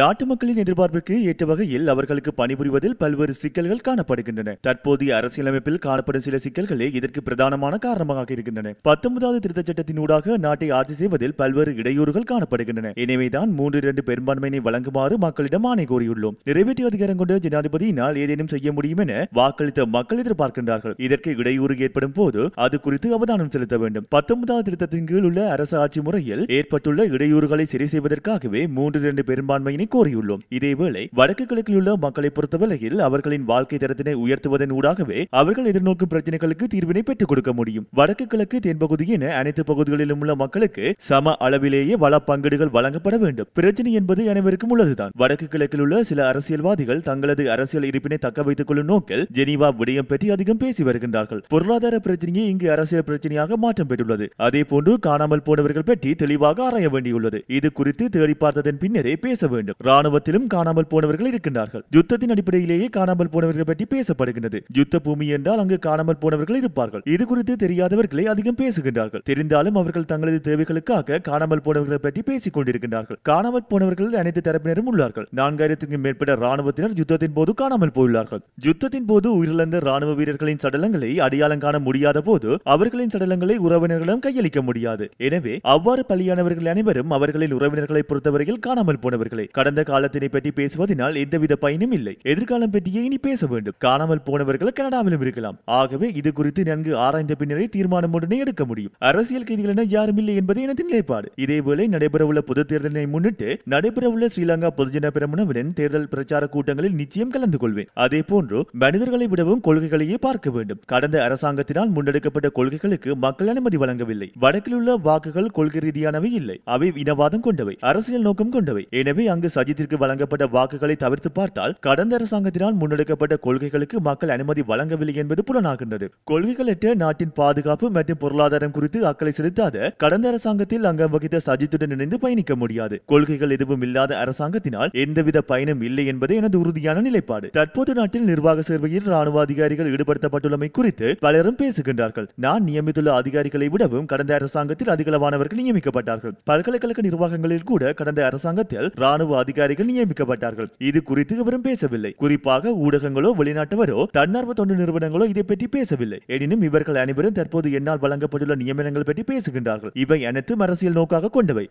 நாட்டு மக்களின் எதிர்பார்ப்பிற்கு ஏற்ற வகையில் அவர்களுக்கு பணிபுரிவதில் பல்வேறு சிக்கல்கள் காணப்படுகின்றன தற்போதைய அரசியலமைப்பில் காணப்படும் சில சிக்கல்களே இதற்கு பிரதானமான காரணமாக இருக்கின்றன பத்தொன்பதாவது திருத்தச் ஊடாக நாட்டை ஆட்சி செய்வதில் பல்வேறு இடையூறுகள் காணப்படுகின்றன எனவேதான் மூன்று இரண்டு பெரும்பான்மையினை வழங்குமாறு மக்களிடம் ஆணை கோரியுள்ளோம் நிறைவேற்றி அதிகாரம் கொண்ட ஜனாதிபதியினால் ஏதேனும் செய்ய முடியும் என வாக்களித்த மக்கள் எதிர்பார்க்கின்றார்கள் இதற்கு இடையூறு ஏற்படும் போது அது குறித்து அவதானம் செலுத்த வேண்டும் பத்தொன்பதாவது திருத்தத்தின் கீழ் உள்ள அரசு ஆட்சி முறையில் ஏற்பட்டுள்ள இடையூறுகளை சரி செய்வதற்காகவே மூன்று இரண்டு பெரும்பான்மையினை கோரியுள்ளோம் இதேவேளை வடக்கு கிழக்கில் உள்ள மக்களை பொறுத்தவரையில் அவர்களின் வாழ்க்கை தரத்தினை உயர்த்துவதன் ஊடாகவே அவர்கள் எதிர்நோக்கும் பிரச்சனைகளுக்கு தீர்வினை பெற்றுக் கொடுக்க முடியும் வடக்கு கிழக்கு தென்பகுதி அனைத்து பகுதிகளிலும் உள்ள மக்களுக்கு சம அளவிலேயே வள பங்கீடுகள் வழங்கப்பட வேண்டும் பிரச்சனை என்பது அனைவருக்கும் உள்ளதுதான் வடக்கு கிழக்கில் உள்ள சில அரசியல்வாதிகள் தங்களது அரசியல் இருப்பினை தக்க வைத்துக் கொள்ளும் நோக்கில் ஜெனீவா விடயம் பற்றி அதிகம் பேசி வருகின்றார்கள் பொருளாதார பிரச்சனையை இங்கு அரசியல் பிரச்சனையாக மாற்றம் பெற்றுள்ளது அதே போன்று காணாமல் போனவர்கள் பற்றி தெளிவாக ஆராய வேண்டியுள்ளது இது குறித்து தேடி பார்த்ததன் பின்னரே பேச வேண்டும் வேண்டும் ராணுவத்திலும் காணாமல் போனவர்கள் இருக்கின்றார்கள் யுத்தத்தின் அடிப்படையிலேயே காணாமல் போனவர்கள் பற்றி பேசப்படுகின்றது யுத்த பூமி என்றால் அங்கு காணாமல் போனவர்கள் இருப்பார்கள் இது குறித்து தெரியாதவர்களை அதிகம் பேசுகின்றார்கள் தெரிந்தாலும் அவர்கள் தங்களது தேவைகளுக்காக காணாமல் போனவர்களை பற்றி பேசிக் கொண்டிருக்கின்றார்கள் காணாமல் போனவர்கள் அனைத்து தரப்பினரும் உள்ளார்கள் நான்காயிரத்திற்கும் மேற்பட்ட ராணுவத்தினர் யுத்தத்தின் போது காணாமல் போயுள்ளார்கள் யுத்தத்தின் போது உயிரிழந்த ராணுவ வீரர்களின் சடலங்களை அடையாளம் காண முடியாத போது அவர்களின் சடலங்களை உறவினர்களிடம் கையளிக்க முடியாது எனவே அவ்வாறு பலியானவர்கள் அனைவரும் அவர்களின் உறவினர்களை பொறுத்தவரையில் காணாமல் போனவர்களை கடந்த காலத்தினை பற்றி பேசுவதனால் எந்தவித பயனும் இல்லை எதிர்காலம் பற்றியே இனி பேச வேண்டும் காணாமல் போனவர்கள் கனடாவிலும் இருக்கலாம் ஆகவே இது குறித்து நன்கு ஆராய்ந்த பின்னரே தீர்மானம் ஒன்றினை எடுக்க முடியும் அரசியல் கைதிகள் என யாரும் இல்லை என்பது எனது நிலைப்பாடு இதேவேளை நடைபெறவுள்ள பொது தேர்தலினை முன்னிட்டு நடைபெறவுள்ள ஸ்ரீலங்கா பொதுஜன பெருமனவின் தேர்தல் பிரச்சார கூட்டங்களில் நிச்சயம் கலந்து கொள்வேன் அதே போன்று மனிதர்களை விடவும் கொள்கைகளையே பார்க்க வேண்டும் கடந்த அரசாங்கத்தினால் முன்னெடுக்கப்பட்ட கொள்கைகளுக்கு மக்கள் அனுமதி வழங்கவில்லை வடக்கில் உள்ள வாக்குகள் கொள்கை ரீதியானவை இல்லை அவை இனவாதம் கொண்டவை அரசியல் நோக்கம் கொண்டவை எனவே அங்கு சஜித்திற்கு வழங்கப்பட்ட வாக்குகளை தவிர்த்து பார்த்தால் கடந்த அரசாங்கத்தினால் முன்னெடுக்கப்பட்ட கொள்கைகளுக்கு மக்கள் அனுமதி வழங்கவில்லை என்பது புலனாகின்றது கொள்கைகளற்ற நாட்டின் பாதுகாப்பு மற்றும் பொருளாதாரம் குறித்து அக்கறை செலுத்தாத கடந்த அரசாங்கத்தில் அங்கம் வகித்த சஜித்துடன் இணைந்து பயணிக்க முடியாது கொள்கைகள் எதுவும் இல்லாத அரசாங்கத்தினால் எந்தவித பயனும் இல்லை என்பது எனது உறுதியான நிலைப்பாடு தற்போது நாட்டில் நிர்வாக சேவையில் ராணுவ அதிகாரிகள் ஈடுபடுத்தப்பட்டுள்ளமை குறித்து பலரும் பேசுகின்றார்கள் நான் நியமித்துள்ள அதிகாரிகளை விடவும் கடந்த அரசாங்கத்தில் அதிகளவானவர்கள் நியமிக்கப்பட்டார்கள் பல்கலைக்கழக நிர்வாகங்களில் கூட கடந்த அரசாங்கத்தில் ராணுவ அதிகாரிகள் நியமிக்கப்பட்டார்கள் இது குறித்து இவரும் பேசவில்லை குறிப்பாக ஊடகங்களோ வெளிநாட்டவரோ தன்னார்வ தொண்டு நிறுவனங்களோ இதை பற்றி பேசவில்லை எனினும் இவர்கள் அனைவரும் தற்போது என்னால் வழங்கப்பட்டுள்ள நியமனங்கள் பற்றி பேசுகின்றார்கள் இவை அனைத்தும் அரசியல் நோக்காக கொண்டவை